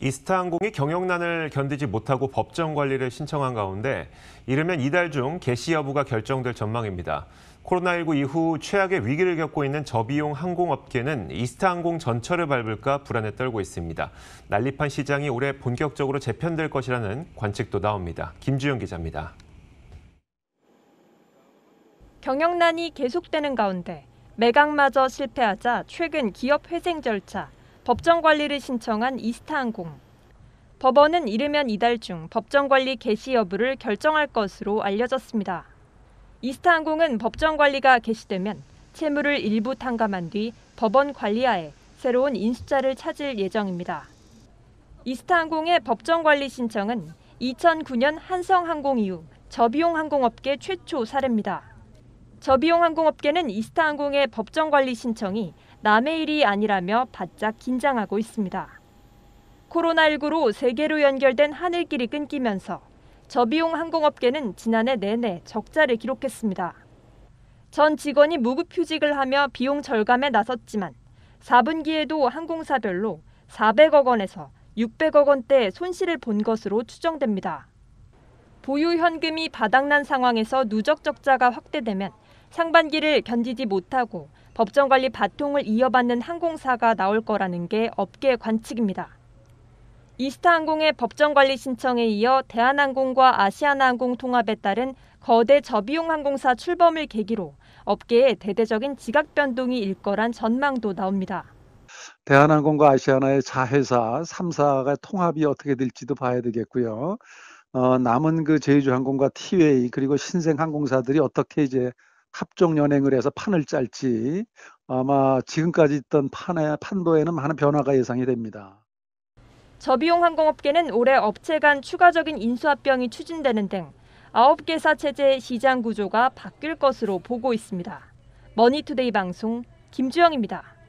이스타항공이 경영난을 견디지 못하고 법정 관리를 신청한 가운데 이르면 이달 중 개시 여부가 결정될 전망입니다. 코로나19 이후 최악의 위기를 겪고 있는 저비용 항공업계는 이스타항공 전철을 밟을까 불안에 떨고 있습니다. 난립한 시장이 올해 본격적으로 재편될 것이라는 관측도 나옵니다. 김주영 기자입니다. 경영난이 계속되는 가운데 매각마저 실패하자 최근 기업 회생 절차 법정 관리를 신청한 이스타항공. 법원은 이르면 이달 중 법정 관리 개시 여부를 결정할 것으로 알려졌습니다. 이스타항공은 법정 관리가 개시되면 채무를 일부 탕감한 뒤 법원 관리하에 새로운 인수자를 찾을 예정입니다. 이스타항공의 법정 관리 신청은 2009년 한성항공 이후 저비용 항공업계 최초 사례입니다. 저비용 항공업계는 이스타항공의 법정 관리 신청이 남의 일이 아니라며 바짝 긴장하고 있습니다. 코로나19로 세계로 연결된 하늘길이 끊기면서 저비용 항공업계는 지난해 내내 적자를 기록했습니다. 전 직원이 무급휴직을 하며 비용 절감에 나섰지만 4분기에도 항공사별로 400억 원에서 600억 원대의 손실을 본 것으로 추정됩니다. 보유 현금이 바닥난 상황에서 누적 적자가 확대되면 상반기를 견디지 못하고 법정 관리 바통을 이어받는 항공사가 나올 거라는 게 업계 관측입니다. 이스타항공의 법정 관리 신청에 이어 대한항공과 아시아나항공 통합에 따른 거대 저비용 항공사 출범을 계기로 업계에 대대적인 지각 변동이 일거란 전망도 나옵니다. 대한항공과 아시아나의 자회사 3사가 통합이 어떻게 될지도 봐야 되겠고요. 어, 남은 그 제주항공과 티웨이 그리고 신생항공사들이 어떻게 이제 합종 연행을 해서 판을 짤지 아마 지금까지 있던 판에, 판도에는 많은 변화가 예상이 됩니다. 저비용 항공업계는 올해 업체 간 추가적인 인수합병이 추진되는 등 9개 사체제의 시장 구조가 바뀔 것으로 보고 있습니다. 머니투데이 방송 김주영입니다.